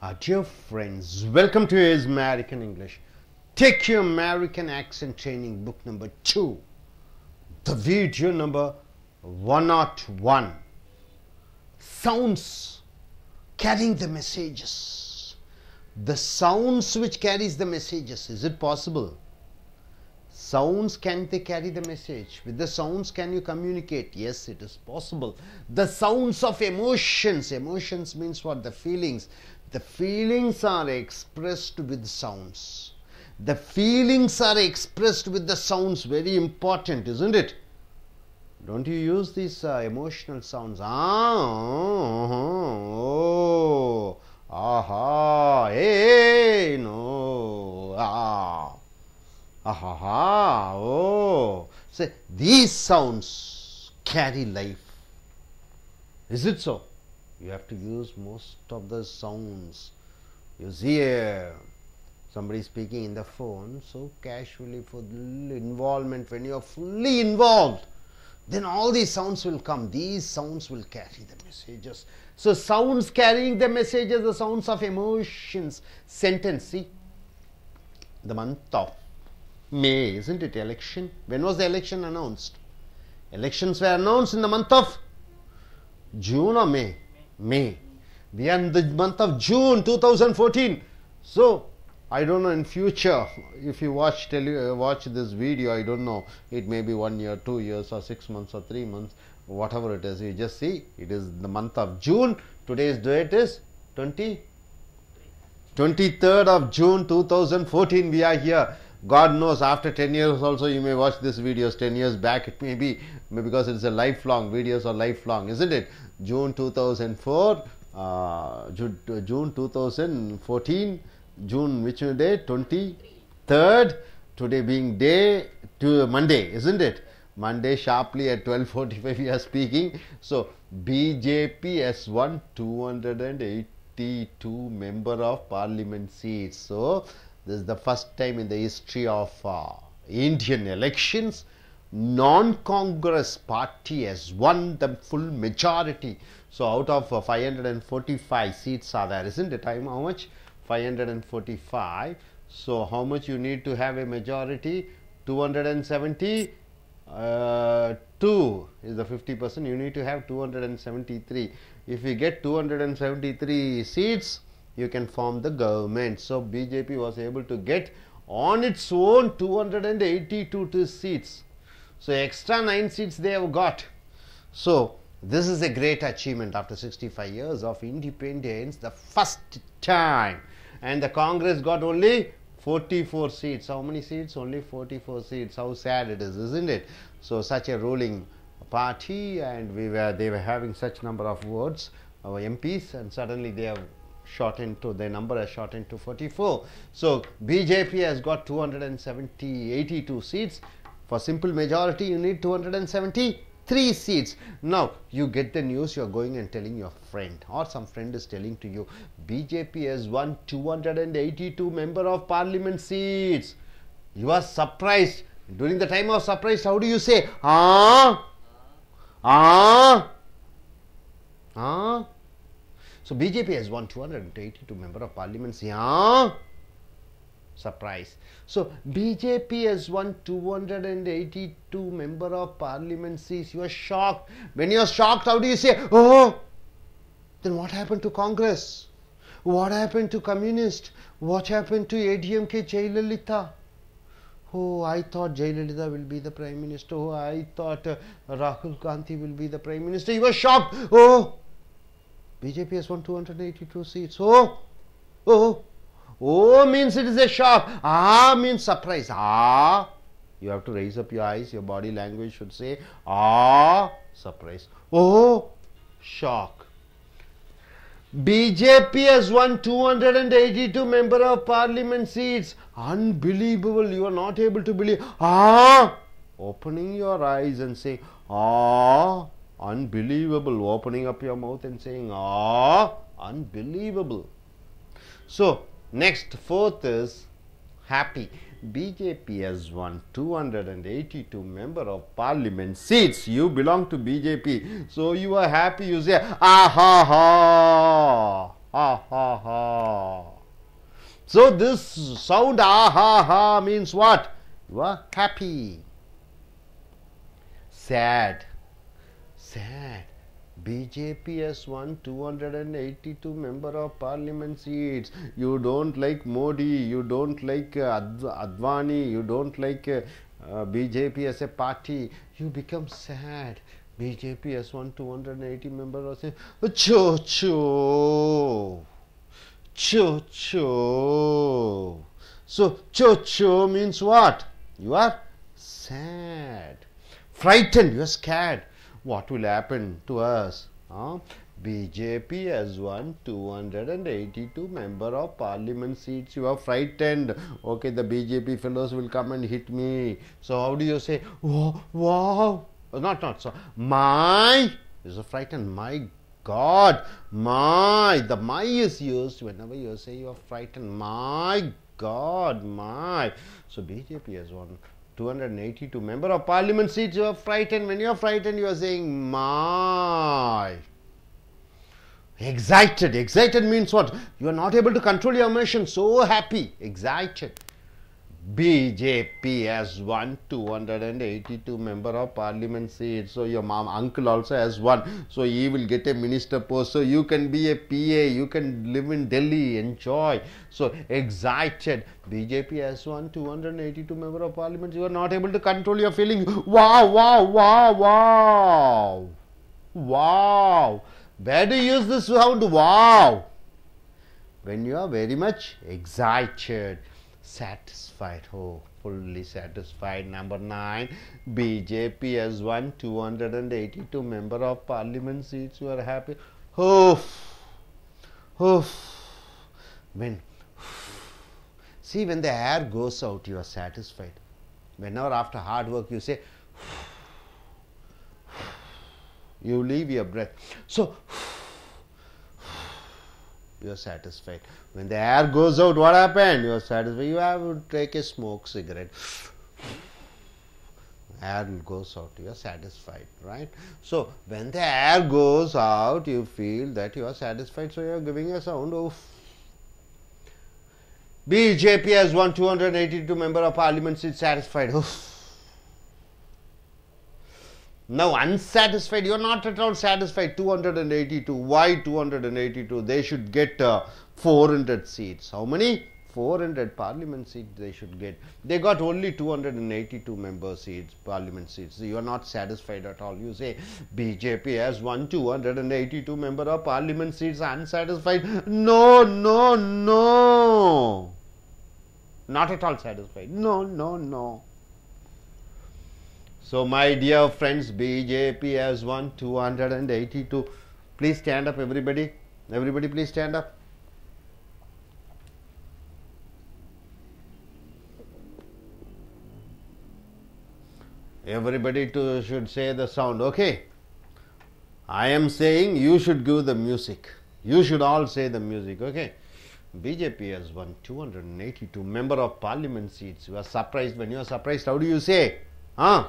Our dear friends, welcome to His American English. Take your American accent training book number two, the video number 101. Sounds carrying the messages. The sounds which carries the messages. Is it possible? Sounds can they carry the message? With the sounds can you communicate? Yes, it is possible. The sounds of emotions. Emotions means what? The feelings the feelings are expressed with sounds. The feelings are expressed with the sounds, very important, isn't it? Don't you use these uh, emotional sounds? Ah, ah oh, aha, hey, no, ah, aha, ah, ah, oh. Say, these sounds carry life. Is it so? you have to use most of the sounds you hear uh, somebody speaking in the phone so casually for involvement when you are fully involved then all these sounds will come these sounds will carry the messages so sounds carrying the messages the sounds of emotions sentence see the month of may isn't it election when was the election announced elections were announced in the month of june or may May. We are in the month of June 2014. So, I don't know in future if you watch uh, watch this video I don't know it may be one year two years or six months or three months whatever it is you just see it is the month of June today's date is 20 23rd of June 2014 we are here God knows after 10 years also you may watch this videos 10 years back it may be because it's a lifelong videos are lifelong isn't it June 2004 uh, June 2014 June which day 23rd today being day to Monday isn't it Monday sharply at 12:45 we are speaking so BJP has one 282 member of parliament seats so this is the first time in the history of uh, Indian elections non-Congress party has won the full majority. So out of uh, 545 seats are there, isn't it? Time how much? 545. So how much you need to have a majority? 270. Uh, 2 is the 50 percent you need to have 273 if we get 273 seats you can form the government. So, BJP was able to get on its own 282 seats. So, extra 9 seats they have got. So, this is a great achievement after 65 years of independence, the first time. And the Congress got only 44 seats. How many seats? Only 44 seats. How sad it is, isn't it? So, such a ruling party, and we were they were having such number of votes, our MPs, and suddenly they have shortened to their number has shortened to 44. So BJP has got 270 82 seats. For simple majority, you need 273 seats. Now you get the news, you're going and telling your friend or some friend is telling to you, BJP has won 282 member of parliament seats. You are surprised. During the time of surprise, how do you say, ah, ah, ah? So BJP has won 282 member of parliament. Yeah. Surprise. So BJP has won 282 member of parliament seats. You are shocked. When you are shocked, how do you say, oh, then what happened to Congress? What happened to communist? What happened to ADMK Jayalalitha? Oh, I thought Jayalalitha will be the prime minister. Oh, I thought uh, Rahul Gandhi will be the prime minister. You were shocked. Oh, BJP has won 282 seats. Oh, oh, oh means it is a shock. Ah means surprise. Ah, you have to raise up your eyes. Your body language should say ah, surprise. Oh, shock. BJP has won 282 member of parliament seats. Unbelievable. You are not able to believe. Ah, opening your eyes and saying ah Unbelievable. Opening up your mouth and saying, ah, unbelievable. So, next, fourth is happy. BJP has won 282 member of parliament seats. You belong to BJP. So you are happy. You say, ah ha ha, ah ha ha. So this sound ah ha ha means what? You are happy. Sad sad. BJP has won 282 member of parliament seats. You don't like Modi, you don't like uh, Advani, you don't like uh, uh, BJP as a party. You become sad. BJP has won 280 member of Cho cho. Cho cho. So cho cho means what? You are sad. Frightened, you are scared what will happen to us? Huh? BJP has won 282 member of parliament seats. You are frightened. Okay, the BJP fellows will come and hit me. So how do you say, oh, wow? Uh, not, not so. My is a frightened. My God, my. The my is used whenever you say you are frightened. My God, my. So BJP has won 282 member of parliament seats you are frightened when you are frightened you are saying my excited excited means what you are not able to control your emotion so happy excited BJP has won 282 member of parliament seats. So your mom uncle also has won. So he will get a minister post. So you can be a PA. You can live in Delhi. Enjoy. So excited. BJP has won 282 member of parliament. You are not able to control your feeling. Wow! Wow! Wow! Wow! Wow! Where do you use this sound? Wow! When you are very much excited satisfied oh fully satisfied number 9 bjp has won 282 member of parliament seats you are happy oh oh when see when the air goes out you are satisfied whenever after hard work you say you leave your breath so you are satisfied. When the air goes out, what happened? You are satisfied. You have to take a smoke cigarette. Air goes out, you are satisfied, right? So, when the air goes out, you feel that you are satisfied, so you are giving a sound of. BJP has won 282 member of parliament It's satisfied. Oof. Now, unsatisfied, you're not at all satisfied. 282. Why 282? They should get uh, 400 seats. How many? 400 parliament seats they should get. They got only 282 member seats, parliament seats. You are not satisfied at all. You say BJP has won 282 member of parliament seats, unsatisfied. No, no, no. Not at all satisfied. No, no, no. So, my dear friends, BJP has won 282. Please stand up, everybody. Everybody, please stand up. Everybody to should say the sound. Okay. I am saying you should give the music. You should all say the music. Okay. BJP has won 282 member of parliament seats. You are surprised. When you are surprised, how do you say? Huh?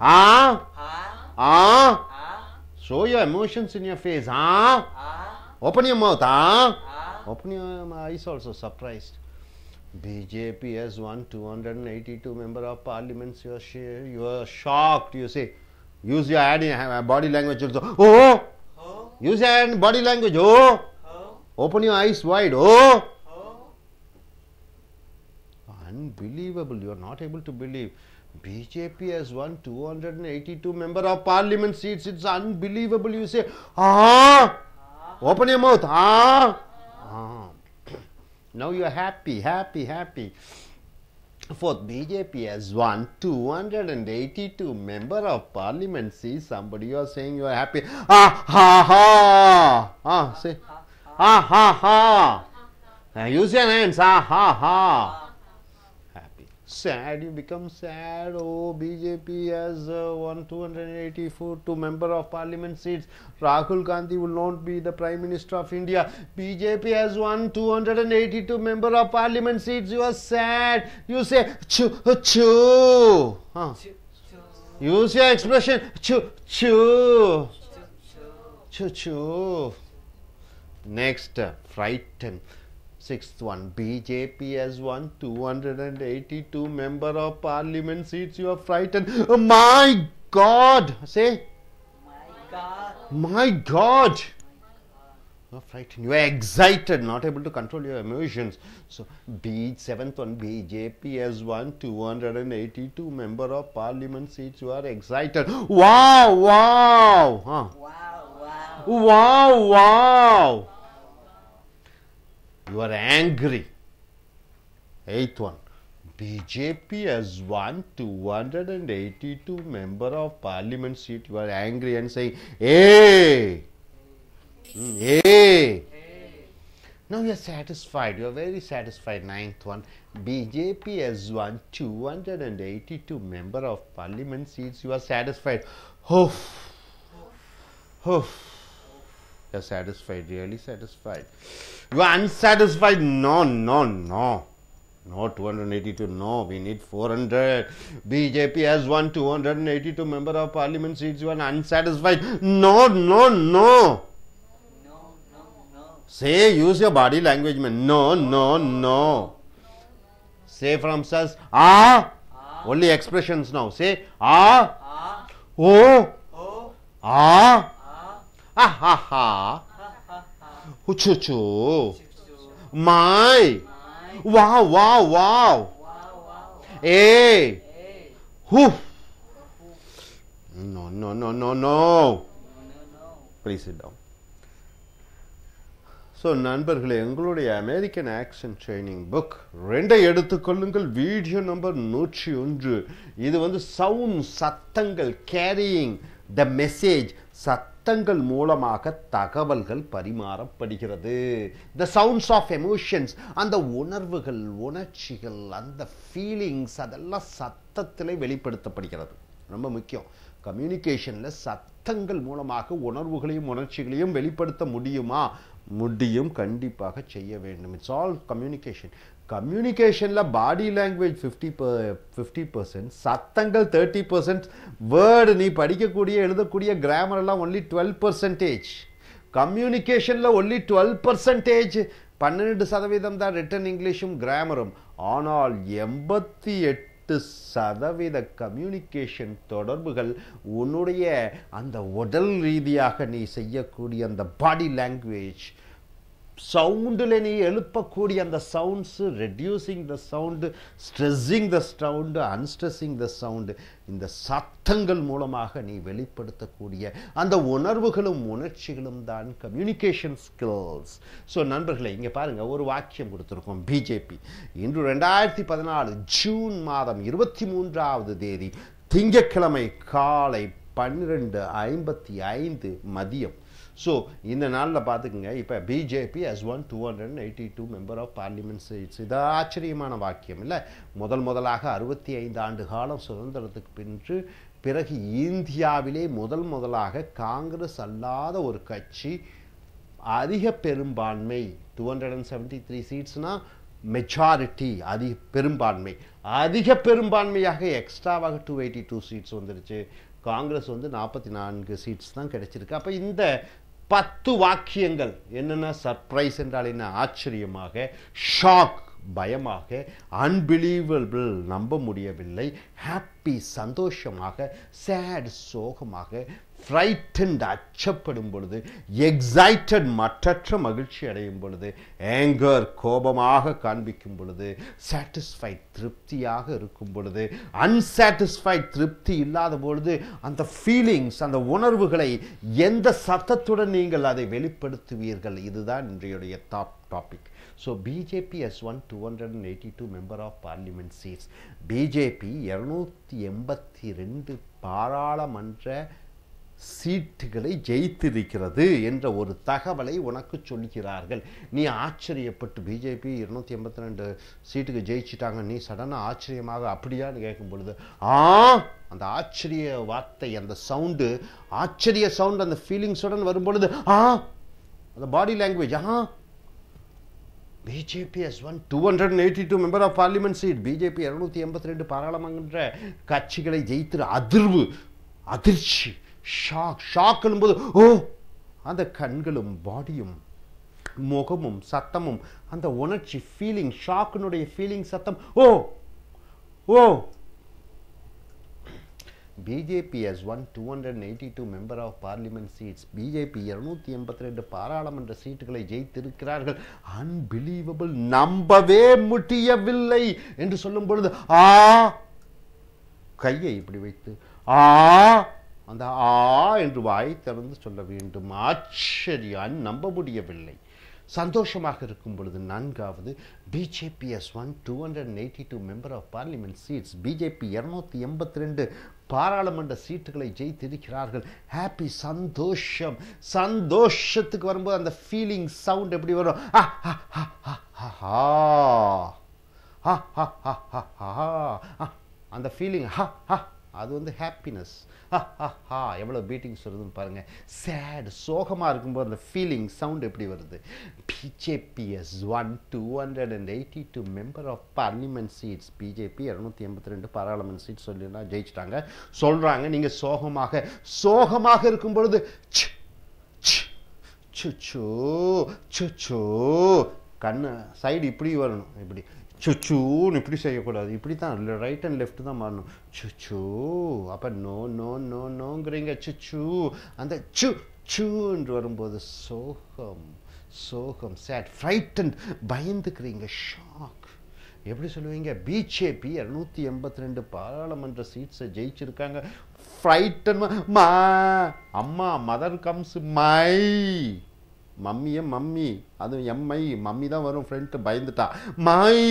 Ah? ah! Ah! Ah! Show your emotions in your face. ah! Ah! Open your mouth. ah! Ah! Open your eyes also. Surprised. BJP has won 282 member of parliament. You are, you are shocked. You say, use your hand in body language also. Oh! oh. Use your hand body language. Oh! oh. Open your eyes wide. Oh! oh! Unbelievable. You are not able to believe. BJP has won 282 member of parliament seats. It's unbelievable. You say, ah, open your mouth, ah. ah. Now you're happy, happy, happy. Fourth, BJP has won 282 member of parliament seats. Somebody you are saying you are happy. Ah, ha, ha. Ah, say, ah, ha, ha. Ah, use your hands, ah, ha, ha sad you become sad oh bjp has uh, won 284 two member of parliament seats rahul gandhi will not be the prime minister of india bjp has won 282 member of parliament seats you are sad you say chu chu huh. use your expression chu chu chu chu next uh, frighten Sixth one, BJP has won 282 member of parliament seats. You are frightened. Oh my God! Say, my God. My God. You are frightened. You are excited, not able to control your emotions. So, B seventh one, BJP has won 282 member of parliament seats. You are excited. Wow! Wow! Huh. Wow! Wow! Wow! Wow! you are angry. Eighth one, BJP has won 282 member of parliament seat. You are angry and saying, hey, hmm, hey. Now you are satisfied. You are very satisfied. Ninth one, BJP has won 282 member of parliament seats. You are satisfied. Hoof, hoof. You're satisfied, really satisfied. You are unsatisfied. No, no, no. No, 282. No, we need 400. BJP has won 282 member of parliament seats. You are unsatisfied. No, no, no. no, no. Say, use your body language, man. No, no, no. Say from says, ah. Only expressions now. Say, ah. ah. Oh. Oh. Ah. 아하하 후추추 마이 와우 와우 와우 에이 후 No, no, no, no please so நண்பர்களே எங்களுடைய American action training book ரெண்டை எடுத்துக்கொள்ளுங்கள் video number நூற்றி ஒன்று இது வந்து sound சத்தங்கள் carrying the message சத்த சத்தங்கள் மூலமாக தகவல்கள் பரிமாறப்படுகிறது த சவுண்ட்ஸ் ஆஃப் எமோஷன்ஸ் அந்த உணர்வுகள் உணர்ச்சிகள் அந்த ஃபீலிங்ஸ் அதெல்லாம் சத்தத்தில் வெளிப்படுத்தப்படுகிறது ரொம்ப முக்கியம் கம்யூனிகேஷனில் சத்தங்கள் மூலமாக உணர்வுகளையும் உணர்ச்சிகளையும் வெளிப்படுத்த முடியுமா முடியும் கண்டிப்பாக செய்ய வேண்டும் இட்ஸ் ஆல் கம்யூனிகேஷன் கம்யூனிகேஷனில் body language fifty fifty percent சத்தங்கள் தேர்ட்டி பர்சன்ட் வேர்டு நீ படிக்கக்கூடிய எழுதக்கூடிய கிராமர் எல்லாம் ஒன்லி டுவெல் பர்சன்டேஜ் கம்யூனிகேஷனில் ஒன்லி டுவெல் பர்சன்டேஜ் பன்னெண்டு சதவீதம் தான் ரிட்டன் இங்கிலீஷும் கிராமரும் ஆனால் எண்பத்தி எட்டு சதவீத கம்யூனிகேஷன் தொடர்புகள் உன்னுடைய அந்த உடல் ரீதியாக நீ செய்யக்கூடிய அந்த பாடி லாங்குவேஜ் சவுண்டில் நீ எழுப்பக்கூடிய அந்த sounds reducing the sound stressing the sound unstressing the sound இந்த சத்தங்கள் மூலமாக நீ வெளிப்படுத்தக்கூடிய அந்த உணர்வுகளும் உணர்ச்சிகளும் தான் கம்யூனிகேஷன் ஸ்கில்ஸ் ஸோ நண்பர்களை இங்கே பாருங்கள் ஒரு வாக்கியம் கொடுத்துருக்கோம் பிஜேபி இன்று ரெண்டாயிரத்தி பதினாலு ஜூன் மாதம் இருபத்தி மூன்றாவது தேதி திங்கக்கிழமை காலை பன்னிரெண்டு ஐம்பத்தி ஐந்து மதியம் ஸோ இந்த நாளில் பார்த்துக்குங்க இப்போ BJP has won two hundred and eighty two member of parliament seats இது ஆச்சரியமான வாக்கியம் இல்லை முதல் முதலாக அறுபத்தி ஐந்து ஆண்டு காலம் சுதந்திரத்துக்கு பின்று பிறகு இந்தியாவிலே முதல் முதலாக காங்கிரஸ் அல்லாத ஒரு கட்சி அதிக பெரும்பான்மை two hundred and seventy three சீட்ஸ்னால் மெஜாரிட்டி அதிக பெரும்பான்மை அதிக பெரும்பான்மையாக எக்ஸ்ட்ராவாக டூ எயிட்டி டூ சீட்ஸ் வந்துடுச்சு காங்கிரஸ் வந்து நாற்பத்தி நான்கு சீட்ஸ் தான் கிடச்சிருக்கு அப்போ இந்த பத்து வாக்கியங்கள் என்னென்ன சர்ப்ரைஸ் என்றால் என்ன ஆச்சரியமாக ஷாக் பயமாக அன்பிலீவபிள் நம்ப முடியவில்லை ஹாப்பி சந்தோஷமாக சேட் சோகமாக ஃப்ரைட்டன்ட் அச்சப்படும் பொழுது எக்ஸைட்டட் மற்றற்ற மகிழ்ச்சி அடையும் பொழுது ஏங்கர் கோபமாக காண்பிக்கும் பொழுது சாட்டிஸ்ஃபைட் திருப்தியாக இருக்கும் பொழுது அன்சாட்டிஸ்ஃபைட் திருப்தி இல்லாத பொழுது அந்த ஃபீலிங்ஸ் அந்த உணர்வுகளை எந்த சத்தத்துடன் நீங்கள் அதை வெளிப்படுத்துவீர்கள் இதுதான் இன்றையுடைய top topic so BJP has won two hundred and eighty two member of parliament seats BJP இரநூத்தி எண்பத்தி ரெண்டு பாராளுமன்ற சீட்டுகளை ஜெயித்திருக்கிறது என்ற ஒரு தகவலை உனக்கு சொல்கிறார்கள் நீ ஆச்சரியப்பட்டு பிஜேபி இருநூத்தி எண்பத்தி ரெண்டு சீட்டுக்கு ஜெயிச்சிட்டாங்க நீ சடனாக ஆச்சரியமாக அப்படியான்னு கேட்கும் பொழுது ஆ அந்த ஆச்சரிய வார்த்தை அந்த சவுண்டு ஆச்சரிய சவுண்ட் அந்த ஃபீலிங்ஸுடன் வரும் பொழுது ஆ அந்த பாடி லாங்குவேஜ் ஆ BJP has won two hundred eighty two member of parliament seat BJP இரநூத்தி எண்பத்தி ரெண்டு பாராளுமன்ற கட்சிகளை ஜெயித்து அதிர்வு அதிர்ச்சி ஷாக் ஷாக் போது ஓ அந்த கண்களும் பாடியும் முகமும் சத்தமும் அந்த உணர்ச்சி ஃபீலிங் ஷாக்கினுடைய ஃபீலிங் சத்தம் ஓ ஓ BJP has one two hundred eighty two member of parliament seats BJP இரநூத்தி எண்பத்தி ரெண்டு பாராளுமன்ற சீட்டுகளை ஜெயித்திருக்கிறார்கள் அன்பிலீவபிள் நம்பவே முடியவில்லை என்று சொல்லும் பொழுது ஆ கையை இப்படி வைத்து ஆ அந்த ஆ என்று வாய் திறந்து சொல்ல வேண்டும் ஆச்சரியம் நம்ப முடியவில்லை சந்தோஷமாக இருக்கும் பொழுது நான்காவது BJP has won two hundred eighty two member of parliament seats BJP இரநூத்தி எண்பத்தி ரெண்டு பாராளுமன்ற சீட்டுகளை ஜெயித்திருக்கிறார்கள் ஹாப்பி சந்தோஷம் சந்தோஷத்துக்கு வரும்போது அந்த ஃபீலிங் சவுண்ட் எப்படி வரும் அந்த ஃபீலிங் ஹா ஹா அது வந்து ஹாப்பினஸ் ஹா எவ்வளோ பீட்டிங்ஸ் வருதுன்னு பாருங்கள் சேடு சோகமாக இருக்கும்போது அந்த ஃபீலிங் சவுண்ட் எப்படி வருது BJP's won two hundred and eighty two member of parliament seats BJP இரநூத்தி எண்பத்தி ரெண்டு பாராளுமன்ற சீட் சொல்லினா ஜெயிச்சிட்டாங்க சொல்கிறாங்க நீங்கள் சோகமாக சோகமாக இருக்கும் பொழுது சுச்சு கண்ணு சைடு இப்படி வரணும் இப்படி சுச்சூன்னு இப்படி செய்யக்கூடாது இப்படி தான் ரைட் அண்ட் லெஃப்ட் தான் மாறணும் சுச்சு அப்போ நோ நோ நோ நோங்கிறீங்க சுச்சு அந்த சு சூன்று வரும்போது சோகம் சோகம் சேட் ஃப்ரைட்டன் பயந்துக்கிறீங்க ஷாக் எப்படி சொல்லுவீங்க பிஜேபி இரநூத்தி எண்பத்தி ரெண்டு பாராளுமன்ற சீட்ஸை ஜெயிச்சிருக்காங்க ஃப்ரைட்டன் மா அம்மா மதர் கம்ஸ் மை மம்மியே மம்மி அதுவும் எம்ஐ மம்மி தான் வரும் ஃப்ரெண்ட்டு பயந்துட்டா மாய்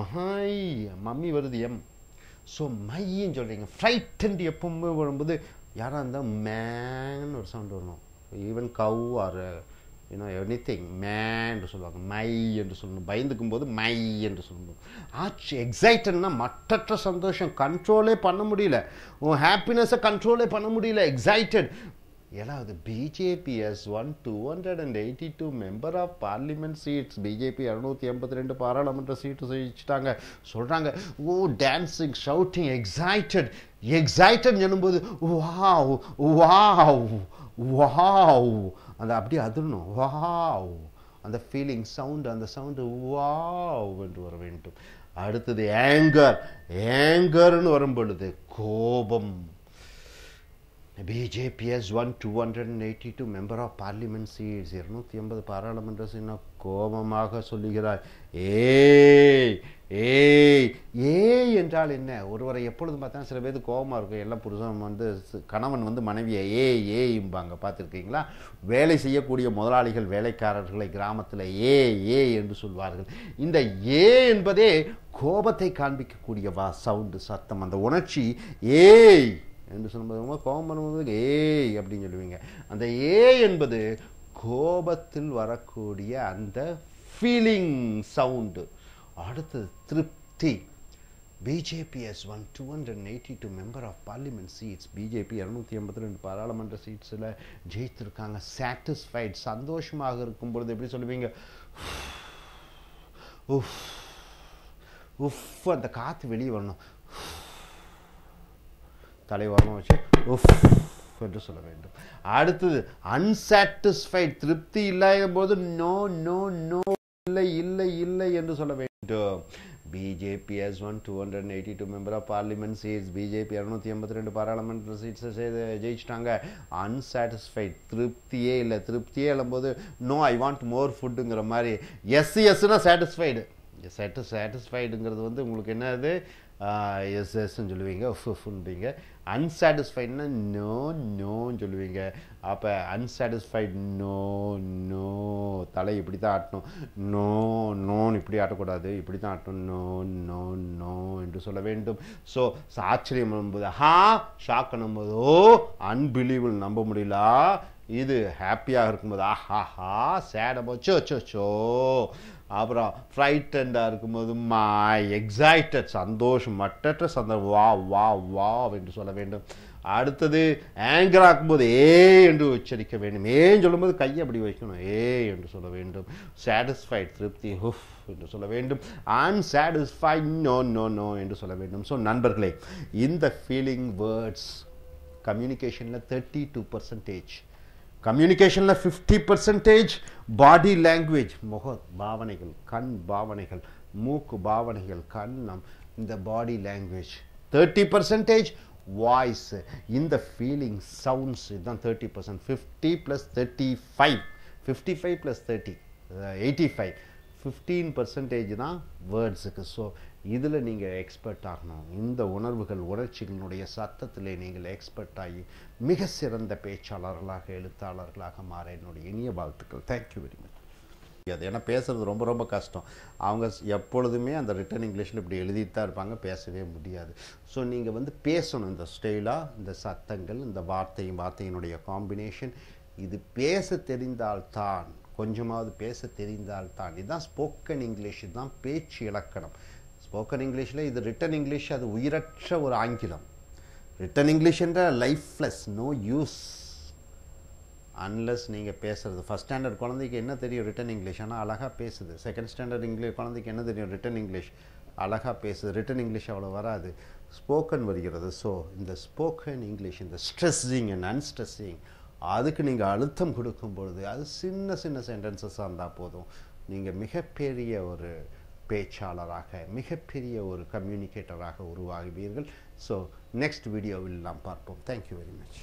மாய் மம்மி வருது எம் ஸோ மையின்னு சொல்கிறீங்க ஃப்ரைட்டன்ட் எப்பவுமே வரும்போது யாராக இருந்தால் மேன்னு ஒரு சவுண்ட் வரணும் ஈவன் கவு or you know anything may என்று சொல்லுவாங்க மை என்று சொல்லணும் பயந்துக்கும் போது மை என்று சொல்லணும் ஆச்சு எக்ஸைட்டட்னா மற்றற்ற சந்தோஷம் கண்ட்ரோலே பண்ண முடியல உன் ஹாப்பினஸை கண்ட்ரோலே பண்ண முடியல எக்ஸைட்டட் ஏழாவது BJP has won two hundred and eighty two member of parliament seats BJP இரநூத்தி எண்பத்தி ரெண்டு பாராளுமன்ற சீட்டு ஜெயிச்சிட்டாங்க சொல்கிறாங்க ஓ டான்ஸிங் ஷவுட்டிங் எக்ஸைட்டட் எக்ஸைட்டட் என்னும்போது வாவ் வாவ் வாவ் அந்த அப்படியே அதிரணும் வாவ் அந்த ஃபீலிங் சவுண்டு அந்த சவுண்டு வாவ் என்று வர வேண்டும் அடுத்தது ஏங்கர் ஏங்கர்னு வரும் பொழுது கோபம் BJP's won two hundred and eighty two member of parliament seats இருநூற்றி ஐம்பது பாராளுமன்ற சீனா கோபமாக சொல்லுகிறாய் ஏய் ஏய் ஏ என்றால் என்ன ஒருவரை எப்பொழுதும் பார்த்தா சில பேருக்கு கோபமாக இருக்கும் எல்லாம் புருஷன் வந்து கணவன் வந்து மனைவியை ஏ ஏயும்பாங்க பார்த்துருக்கீங்களா வேலை செய்யக்கூடிய முதலாளிகள் வேலைக்காரர்களை கிராமத்தில் ஏ ஏ என்று சொல்வார்கள் இந்த ஏ என்பதே கோபத்தை காண்பிக்கக்கூடிய வா சவுண்டு சத்தம் அந்த உணர்ச்சி ஏய் என்று சொல்லும்போது ரொம்ப கோபம் பண்ணும்போது ஏய் அப்படின்னு சொல்லுவீங்க அந்த ஏ என்பது கோபத்தில் வரக்கூடிய அந்த ஃபீலிங் சவுண்டு அடுத்தது திருப்தி BJP has won two hundred eighty two member of parliament seats BJP இரநூத்தி எண்பத்தி ரெண்டு பாராளுமன்ற சீட்ஸில் ஜெயித்திருக்காங்க சாட்டிஸ்ஃபைட் சந்தோஷமாக இருக்கும் பொழுது எப்படி சொல்லுவீங்க உஃப் உஃப் அந்த காற்று வெளியே வரணும் தலைவாரமாக வச்சு உஃப் என்று சொல்ல வேண்டும் அடுத்தது அன்சாட்டிஸ்ஃபைட் திருப்தி இல்லாத போது நோ நோ நோ இல்லை இல்லை இல்லை என்று சொல்ல வேண்டும் BJP has one two hundred eighty two member of parliament seats BJP இரநூத்தி எண்பத்தி ரெண்டு பாராளுமன்ற சீட்ஸை ஜெயிச்சிட்டாங்க அன்சாட்டிஸ்ஃபைட் திருப்தியே இல்லை திருப்தியே இல்லைம்போது நோ ஐ வாண்ட் மோர் ஃபுட்டுங்கிற மாதிரி எஸ் எஸ்னா சாட்டிஸ்ஃபைடு சாட்டிஸ்ஃபைடுங்கிறது வந்து உங்களுக்கு என்னது எஸ் எஸ்ன்னு சொல்லுவீங்க ஃபுஃபுன்றீங்க அன்சாட்டிஸ்ஃபைட்னா நோ நோன்னு சொல்லுவீங்க அப்போ அன்சாட்டிஸ்ஃபைட் நோ நோ தலை இப்படி தான் ஆட்டணும் நோ நோன்னு இப்படி ஆட்டக்கூடாது இப்படி தான் ஆட்டணும் நோ நோ நோ என்று சொல்ல வேண்டும் ஸோ ஆச்சரியம் நம்புது ஹா ஷாக் நம்புது அன்பிலீவில் நம்ப முடியல இது ஹாப்பியாக இருக்கும்போது ஆஹா ஹா சேட் அபோ சோ சோ அப்புறம் ஃப்ரைட்டண்டாக இருக்கும்போது மா எக்ஸைட்டட் சந்தோஷம் மட்டற்ற சந்தோஷம் வா வா வா என்று சொல்ல வேண்டும் அடுத்தது ஆங்கர் ஆக்கும்போது ஏ என்று உச்சரிக்க வேண்டும் ஏன்னு சொல்லும்போது கையை அப்படி வைக்கணும் ஏ என்று சொல்ல வேண்டும் சாட்டிஸ்ஃபைட் திருப்தி ஹுஃப் என்று சொல்ல வேண்டும் I'm satisfied no no no என்று சொல்ல வேண்டும் ஸோ நண்பர்களே இந்த ஃபீலிங் வேர்ட்ஸ் கம்யூனிகேஷனில் தேர்ட்டி டூ பர்சன்டேஜ் கம்யூனிகேஷனில் கம்யூனிகேஷனில் ஃபிஃப்டி பர்சன்டேஜ் பாடி லாங்குவேஜ் முக பாவனைகள் கண் பாவனைகள் மூக்கு பாவனைகள் கண்ணம் இந்த body language thirty percentage voice இந்த ஃபீலிங் சவுண்ட்ஸ் இதுதான் thirty percent fifty plus thirty five fifty five plus thirty eighty five fifteen percentage தான் வேர்ட்ஸுக்கு ஸோ இதில் நீங்கள் எக்ஸ்பர்ட் ஆகணும் இந்த உணர்வுகள் உணர்ச்சிகளினுடைய சத்தத்தில் நீங்கள் எக்ஸ்பர்ட் ஆகி மிக சிறந்த பேச்சாளர்களாக எழுத்தாளர்களாக மாற என்னுடைய இனிய வாழ்த்துக்கள் தேங்க்யூ வெரி மச் அது ஏன்னா பேசுகிறது ரொம்ப ரொம்ப கஷ்டம் அவங்க எப்பொழுதுமே அந்த ரிட்டன் இங்கிலீஷில் இப்படி எழுதிட்டு தான் இருப்பாங்க பேசவே முடியாது ஸோ நீங்கள் வந்து பேசணும் இந்த ஸ்டைலாக இந்த சத்தங்கள் இந்த வார்த்தையும் வார்த்தையினுடைய காம்பினேஷன் இது பேச தெரிந்தால்தான் கொஞ்சமாவது பேச தெரிந்தால் தான் இதுதான் ஸ்போக்கன் இங்கிலீஷ் இதுதான் பேச்சு இலக்கணம் ஸ்போக்கன் இங்கிலீஷில் இது ரிட்டன் இங்கிலீஷ் அது உயிரற்ற ஒரு ஆங்கிலம் ரிட்டன் இங்கிலீஷ் என்ற லைஃப்லெஸ் நோ யூஸ் அன்லெஸ் நீங்கள் பேசுகிறது ஃபஸ்ட் ஸ்டாண்டர்ட் குழந்தைக்கு என்ன தெரியும் ரிட்டன் இங்கிலீஷ் ஆனால் அழகாக பேசுது செகண்ட் ஸ்டாண்டர்ட் இங்கிலீஷ் குழந்தைக்கு என்ன தெரியும் ரிட்டன் இங்கிலீஷ் அழகாக பேசுது ரிட்டன் இங்கிலீஷ் அவ்வளோ வராது ஸ்போக்கன் வருகிறது ஸோ இந்த ஸ்போக்கன் இங்கிலீஷ் இந்த ஸ்ட்ரெஸ்ஸிங் அண்ட் அன்ஸ்ட்ரெஸ்ஸிங் அதுக்கு நீங்கள் அழுத்தம் கொடுக்கும் பொழுது அது சின்ன சின்ன சென்டென்சஸாக இருந்தால் போதும் நீங்கள் மிகப்பெரிய ஒரு பேச்சாளராக மிகப்பெரிய ஒரு கம்யூனிகேட்டராக உருவாகுவீர்கள் ஸோ நெக்ஸ்ட் வீடியோவில் நாம் பார்ப்போம் தேங்க்யூ வெரி மச்